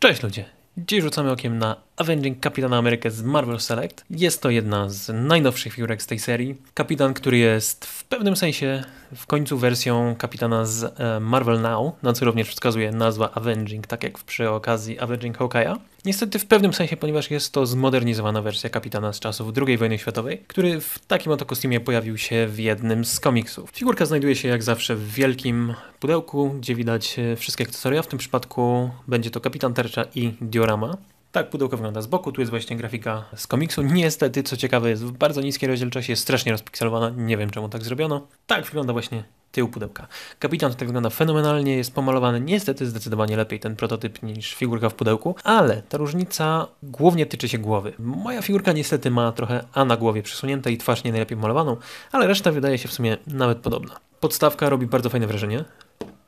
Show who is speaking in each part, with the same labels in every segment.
Speaker 1: Cześć ludzie! Dziś rzucamy okiem na Avenging Kapitana Amerykę z Marvel Select. Jest to jedna z najnowszych figurek z tej serii. Kapitan, który jest w pewnym sensie w końcu wersją kapitana z e, Marvel Now, na co również wskazuje nazwa Avenging, tak jak przy okazji Avenging Hawkeye'a. Niestety w pewnym sensie, ponieważ jest to zmodernizowana wersja kapitana z czasów II wojny światowej, który w takim oto kostiumie pojawił się w jednym z komiksów. Figurka znajduje się jak zawsze w wielkim pudełku, gdzie widać e, wszystkie akcesoria. W tym przypadku będzie to kapitan Tercza i diorama. Tak pudełko wygląda z boku, tu jest właśnie grafika z komiksu. Niestety, co ciekawe, jest w bardzo niskiej rozdzielczości, jest strasznie rozpikselowana, nie wiem czemu tak zrobiono. Tak wygląda właśnie tyłu pudełka. Kapitan tak wygląda fenomenalnie, jest pomalowany niestety zdecydowanie lepiej ten prototyp niż figurka w pudełku, ale ta różnica głównie tyczy się głowy. Moja figurka niestety ma trochę A na głowie przesunięte i twarz nie najlepiej malowaną, ale reszta wydaje się w sumie nawet podobna. Podstawka robi bardzo fajne wrażenie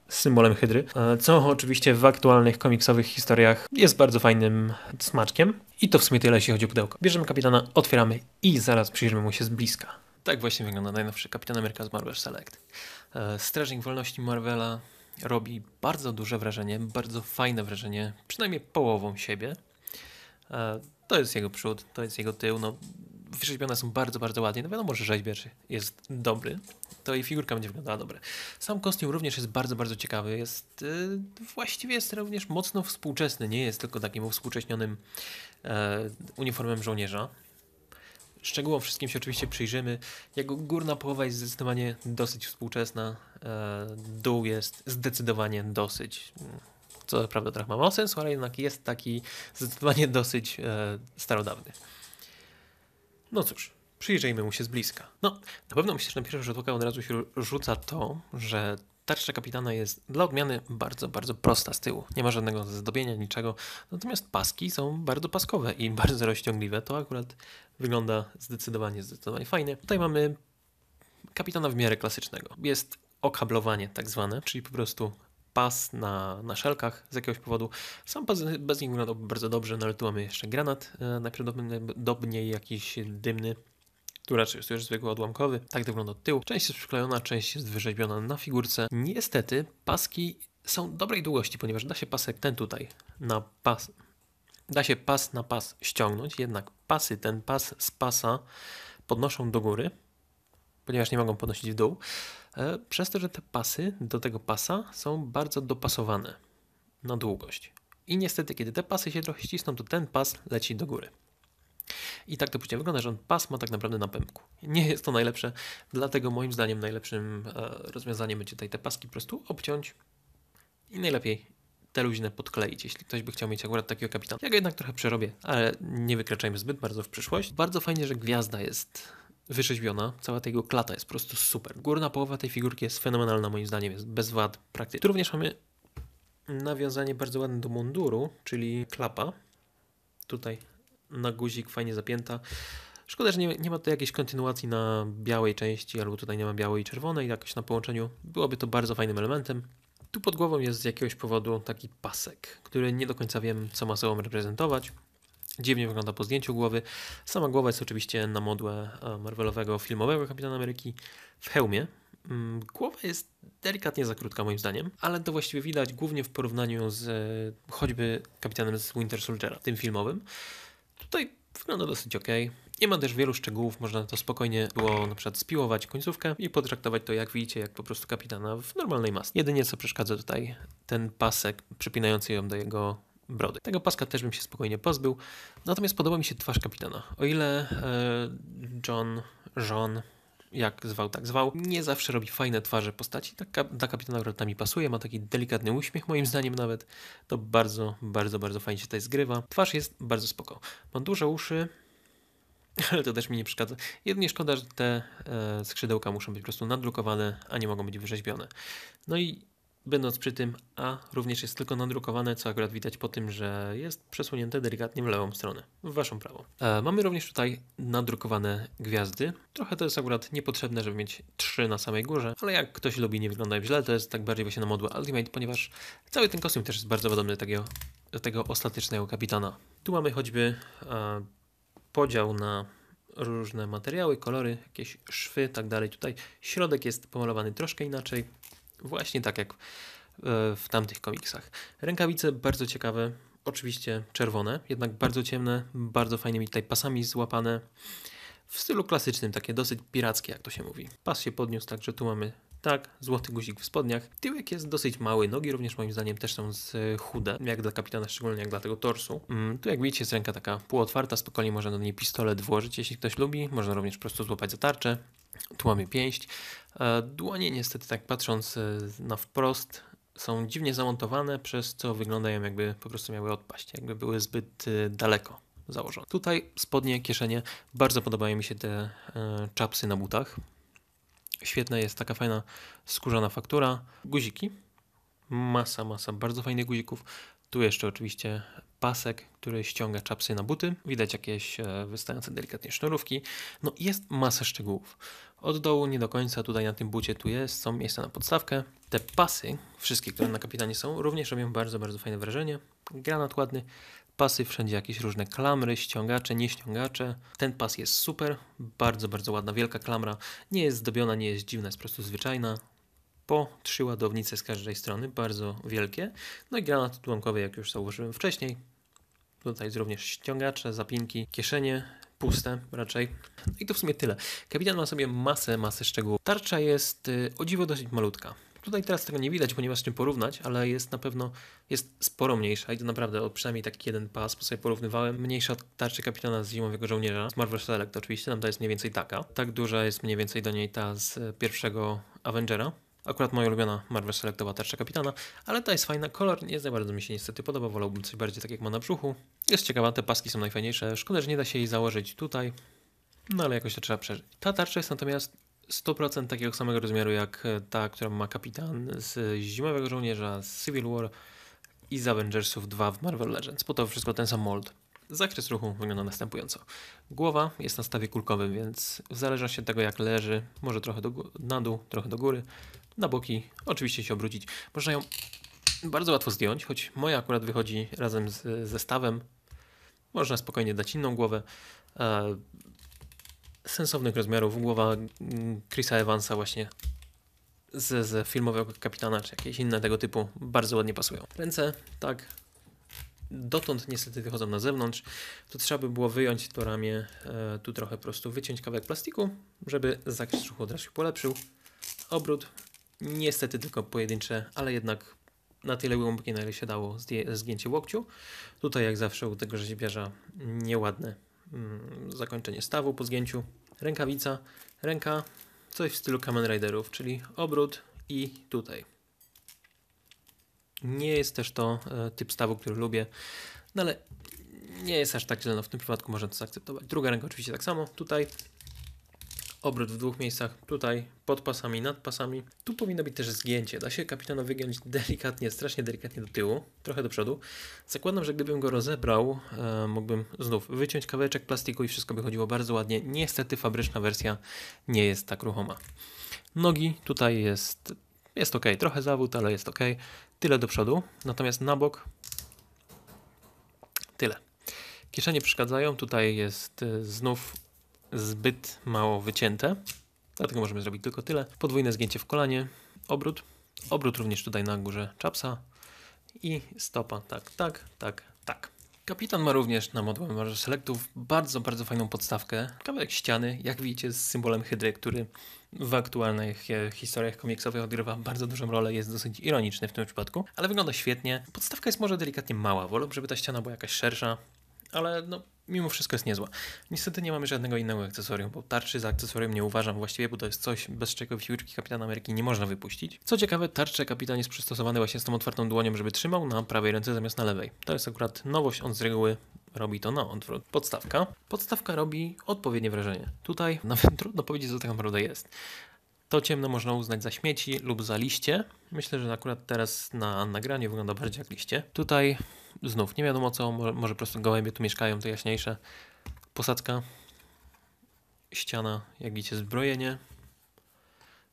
Speaker 1: symbolem hydry, co oczywiście w aktualnych komiksowych historiach jest bardzo fajnym smaczkiem. I to w sumie tyle, jeśli chodzi o pudełko. Bierzemy kapitana, otwieramy i zaraz przyjrzymy mu się z bliska. Tak właśnie wygląda najnowszy Kapitan Ameryka z Marvel Select. E, Strażnik Wolności Marvela robi bardzo duże wrażenie, bardzo fajne wrażenie, przynajmniej połową siebie. E, to jest jego przód, to jest jego tył. No, wyrzeźbione są bardzo, bardzo ładnie. No wiadomo, że rzeźbiarz jest dobry, to i figurka będzie wyglądała dobrze. Sam kostium również jest bardzo, bardzo ciekawy. Jest e, właściwie jest również mocno współczesny, nie jest tylko takim uwspółcześnionym uniformem żołnierza. Szczegółowo wszystkim się oczywiście przyjrzymy. Jego górna połowa jest zdecydowanie dosyć współczesna, e, dół jest zdecydowanie dosyć mm, co prawda trochę ma mało sensu, ale jednak jest taki zdecydowanie dosyć e, starodawny. No cóż, przyjrzyjmy mu się z bliska. No, na pewno myślę, że na pierwszy rzut oka od razu się rzuca to, że Tarcza kapitana jest dla odmiany bardzo, bardzo prosta z tyłu. Nie ma żadnego zdobienia, niczego. Natomiast paski są bardzo paskowe i bardzo rozciągliwe. To akurat wygląda zdecydowanie, zdecydowanie fajnie. Tutaj mamy kapitana w miarę klasycznego. Jest okablowanie tak zwane, czyli po prostu pas na, na szelkach z jakiegoś powodu. Sam pas bez nich wygląda bardzo dobrze, no ale tu mamy jeszcze granat, e, najprawdopodobniej jakiś dymny, tu raczej jest już zwykły odłamkowy, tak wygląda od tyłu. Część jest przyklejona, część jest wyrzeźbiona na figurce. Niestety paski są dobrej długości, ponieważ da się pasek ten tutaj na pas, da się pas na pas ściągnąć, jednak pasy, ten pas z pasa podnoszą do góry, ponieważ nie mogą podnosić w dół, e, przez to, że te pasy do tego pasa są bardzo dopasowane na długość. I niestety, kiedy te pasy się trochę ścisną, to ten pas leci do góry. I tak to później wygląda, że on pas ma tak naprawdę na pępku. Nie jest to najlepsze, dlatego moim zdaniem najlepszym e, rozwiązaniem będzie tutaj te paski po prostu obciąć i najlepiej te luźne podkleić, jeśli ktoś by chciał mieć akurat takiego kapitana. Ja go jednak trochę przerobię, ale nie wykraczajmy zbyt bardzo w przyszłość. Bardzo fajnie, że gwiazda jest wyrzeźbiona, cała tego klata jest po prostu super. Górna połowa tej figurki jest fenomenalna moim zdaniem, jest bez wad praktycznie. Tu również mamy nawiązanie bardzo ładne do munduru, czyli klapa. Tutaj na guzik, fajnie zapięta. Szkoda, że nie, nie ma tutaj jakiejś kontynuacji na białej części, albo tutaj nie ma białej i czerwonej, jakoś na połączeniu. Byłoby to bardzo fajnym elementem. Tu pod głową jest z jakiegoś powodu taki pasek, który nie do końca wiem, co ma sobą reprezentować. Dziwnie wygląda po zdjęciu głowy. Sama głowa jest oczywiście na modłę e, Marvelowego filmowego Kapitana Ameryki w hełmie. Mm, głowa jest delikatnie za krótka moim zdaniem, ale to właściwie widać głównie w porównaniu z e, choćby Kapitanem z Winter Soldiera, tym filmowym. Tutaj wygląda dosyć ok. Nie ma też wielu szczegółów, można to spokojnie było na przykład spiłować końcówkę i potraktować to, jak widzicie, jak po prostu kapitana w normalnej masce. Jedynie co przeszkadza tutaj, ten pasek przypinający ją do jego brody. Tego paska też bym się spokojnie pozbył. Natomiast podoba mi się twarz kapitana. O ile e, John, John, jak zwał, tak zwał, nie zawsze robi fajne twarze postaci. Tak dla kapitana Rota mi pasuje, ma taki delikatny uśmiech, moim zdaniem nawet. To bardzo, bardzo, bardzo fajnie się tutaj zgrywa. Twarz jest bardzo spoko. Ma duże uszy, ale to też mi nie przeszkadza. Jedynie szkoda, że te e, skrzydełka muszą być po prostu nadrukowane, a nie mogą być wyrzeźbione. No i Będąc przy tym A również jest tylko nadrukowane, co akurat widać po tym, że jest przesunięte delikatnie w lewą stronę, w waszą prawą. E, mamy również tutaj nadrukowane gwiazdy. Trochę to jest akurat niepotrzebne, żeby mieć trzy na samej górze, ale jak ktoś lubi, nie wygląda źle, to jest tak bardziej właśnie na modłę Ultimate, ponieważ cały ten kostium też jest bardzo podobny do tego, do tego ostatecznego kapitana. Tu mamy choćby e, podział na różne materiały, kolory, jakieś szwy, tak dalej. Tutaj środek jest pomalowany troszkę inaczej. Właśnie tak jak e, w tamtych komiksach. Rękawice bardzo ciekawe, oczywiście czerwone, jednak bardzo ciemne, bardzo fajnymi tutaj pasami złapane. W stylu klasycznym, takie dosyć pirackie, jak to się mówi. Pas się podniósł, także tu mamy tak, złoty guzik w spodniach. Tyłek jest dosyć mały, nogi również moim zdaniem też są e, chude, jak dla kapitana, szczególnie jak dla tego torsu. Mm, tu jak widzicie jest ręka taka półotwarta, spokojnie można do niej pistolet włożyć, jeśli ktoś lubi. Można również po prostu złapać za tarczę. Tłamie pięść. E, dłonie niestety tak patrząc e, na wprost są dziwnie zamontowane, przez co wyglądają jakby po prostu miały odpaść, jakby były zbyt e, daleko założone. Tutaj spodnie, kieszenie, bardzo podobają mi się te czapsy na butach. Świetna jest taka fajna skórzana faktura. Guziki, masa, masa bardzo fajnych guzików. Tu jeszcze oczywiście pasek, który ściąga czapsy na buty. Widać jakieś e, wystające delikatnie sznurówki. No jest masa szczegółów. Od dołu nie do końca, tutaj na tym bucie tu jest, są miejsca na podstawkę. Te pasy, wszystkie, które na kapitanie są, również robią bardzo, bardzo fajne wrażenie. Granat ładny, pasy wszędzie jakieś różne klamry, ściągacze, nieściągacze. Ten pas jest super, bardzo, bardzo ładna, wielka klamra. Nie jest zdobiona, nie jest dziwna, jest po prostu zwyczajna po trzy ładownice z każdej strony, bardzo wielkie. No i granat odłamkowy, jak już założyłem wcześniej. Tutaj jest również ściągacze, zapinki, kieszenie, puste raczej. I to w sumie tyle. Kapitan ma sobie masę, masę szczegółów. Tarcza jest y, o dziwo dosyć malutka. Tutaj teraz tego nie widać, ponieważ czym porównać, ale jest na pewno jest sporo mniejsza i to naprawdę o przynajmniej taki jeden pas, bo sobie porównywałem. Mniejsza od tarczy kapitana z zimowego żołnierza, z Marvel Select oczywiście, tam ta jest mniej więcej taka. Tak duża jest mniej więcej do niej ta z y, pierwszego Avengera, Akurat moja ulubiona Marvel Selectowa tarcza kapitana, ale ta jest fajna. Kolor nie za bardzo mi się niestety podoba, wolałbym coś bardziej tak jak ma na brzuchu. Jest ciekawa, te paski są najfajniejsze. Szkoda, że nie da się jej założyć tutaj, no ale jakoś to trzeba przeżyć. Ta tarcza jest natomiast 100% takiego samego rozmiaru jak e, ta, którą ma kapitan z Zimowego Żołnierza, z Civil War i z Avengersów 2 w Marvel Legends, Po to wszystko ten sam mold. Zakres ruchu wygląda następująco. Głowa jest na stawie kulkowym, więc w zależności od tego jak leży, może trochę do, na dół, trochę do góry na boki, oczywiście się obrócić. Można ją bardzo łatwo zdjąć, choć moja akurat wychodzi razem z zestawem. Można spokojnie dać inną głowę. E, sensownych rozmiarów. Głowa mm, Chrisa Evansa właśnie z, z filmowego kapitana, czy jakieś inne tego typu, bardzo ładnie pasują. Ręce, tak, dotąd niestety wychodzą na zewnątrz. Tu trzeba by było wyjąć to ramię, e, tu trochę po prostu wyciąć kawałek plastiku, żeby zakres ruchu od razu się polepszył. Obrót, Niestety tylko pojedyncze, ale jednak na tyle głębokie, na ile się dało zgięcie łokciu. Tutaj jak zawsze u tego rzeźbiarza nieładne mm, zakończenie stawu po zgięciu. Rękawica, ręka, coś w stylu Kamen Riderów, czyli obrót i tutaj. Nie jest też to e, typ stawu, który lubię, no ale nie jest aż tak źle, no w tym przypadku można to zaakceptować. Druga ręka oczywiście tak samo, tutaj obrót w dwóch miejscach, tutaj pod pasami, nad pasami. Tu powinno być też zgięcie. Da się kapitana wygiąć delikatnie, strasznie delikatnie do tyłu, trochę do przodu. Zakładam, że gdybym go rozebrał, e, mógłbym znów wyciąć kawałeczek plastiku i wszystko by chodziło bardzo ładnie. Niestety fabryczna wersja nie jest tak ruchoma. Nogi tutaj jest, jest ok, trochę zawód, ale jest ok. Tyle do przodu, natomiast na bok tyle. Kieszenie przeszkadzają, tutaj jest e, znów zbyt mało wycięte, dlatego możemy zrobić tylko tyle. Podwójne zgięcie w kolanie, obrót, obrót również tutaj na górze czapsa i stopa, tak, tak, tak, tak. Kapitan ma również na modłę selektów bardzo, bardzo fajną podstawkę, kawałek ściany, jak widzicie z symbolem hydry, który w aktualnych e, historiach komiksowych odgrywa bardzo dużą rolę, jest dosyć ironiczny w tym przypadku, ale wygląda świetnie. Podstawka jest może delikatnie mała, wolę, żeby ta ściana była jakaś szersza, ale no, mimo wszystko jest niezła. Niestety nie mamy żadnego innego akcesorium, bo tarczy za akcesorium nie uważam właściwie, bo to jest coś, bez czego siłyczki Kapitana Ameryki nie można wypuścić. Co ciekawe, tarczę Kapitan jest przystosowany właśnie z tą otwartą dłonią, żeby trzymał na prawej ręce zamiast na lewej. To jest akurat nowość, on z reguły robi to na odwrót. Podstawka. Podstawka robi odpowiednie wrażenie. Tutaj nawet trudno powiedzieć, co tak naprawdę jest. To ciemno można uznać za śmieci lub za liście. Myślę, że akurat teraz na nagraniu wygląda bardziej jak liście. Tutaj znów nie wiadomo co, może po prostu gołębie tu mieszkają, to jaśniejsze. Posadzka, ściana, jak widzicie zbrojenie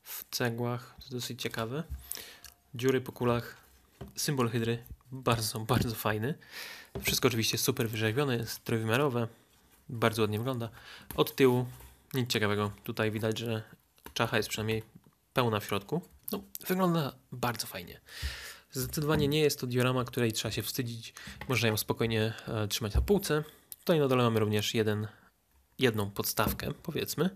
Speaker 1: w cegłach, to dosyć ciekawe. Dziury po kulach, symbol hydry, bardzo, bardzo fajny. Wszystko oczywiście super wyrzeźbione, jest trójwymiarowe, bardzo ładnie wygląda. Od tyłu nic ciekawego, tutaj widać, że czacha jest przynajmniej pełna w środku. No, wygląda bardzo fajnie. Zdecydowanie nie jest to diorama, której trzeba się wstydzić. Można ją spokojnie e, trzymać na półce. Tutaj na dole mamy również jeden, jedną podstawkę, powiedzmy.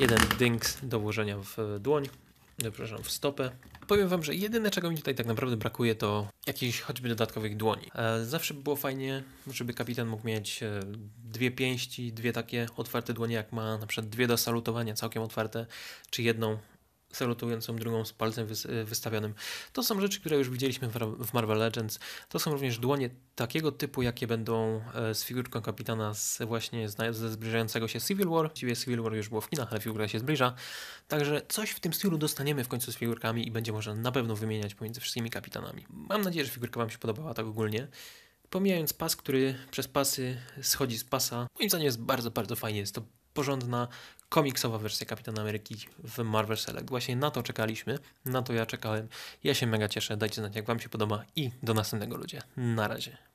Speaker 1: Jeden dynks do włożenia w e, dłoń, przepraszam, w stopę powiem wam, że jedyne czego mi tutaj tak naprawdę brakuje to jakichś choćby dodatkowych dłoni. E, zawsze by było fajnie, żeby kapitan mógł mieć e, dwie pięści, dwie takie otwarte dłonie jak ma, na przykład dwie do salutowania całkiem otwarte, czy jedną salutującą drugą z palcem wystawionym. To są rzeczy, które już widzieliśmy w Marvel Legends. To są również dłonie takiego typu, jakie będą e, z figurką kapitana z właśnie ze zbliżającego się Civil War. Właściwie Civil War już było w kinach, ale figura się zbliża. Także coś w tym stylu dostaniemy w końcu z figurkami i będzie można na pewno wymieniać pomiędzy wszystkimi kapitanami. Mam nadzieję, że figurka Wam się podobała tak ogólnie pomijając pas, który przez pasy schodzi z pasa, moim zdaniem jest bardzo, bardzo fajnie. Jest to porządna, komiksowa wersja Kapitana Ameryki w Marvel Select. Właśnie na to czekaliśmy, na to ja czekałem. Ja się mega cieszę, dajcie znać jak Wam się podoba i do następnego ludzie. Na razie.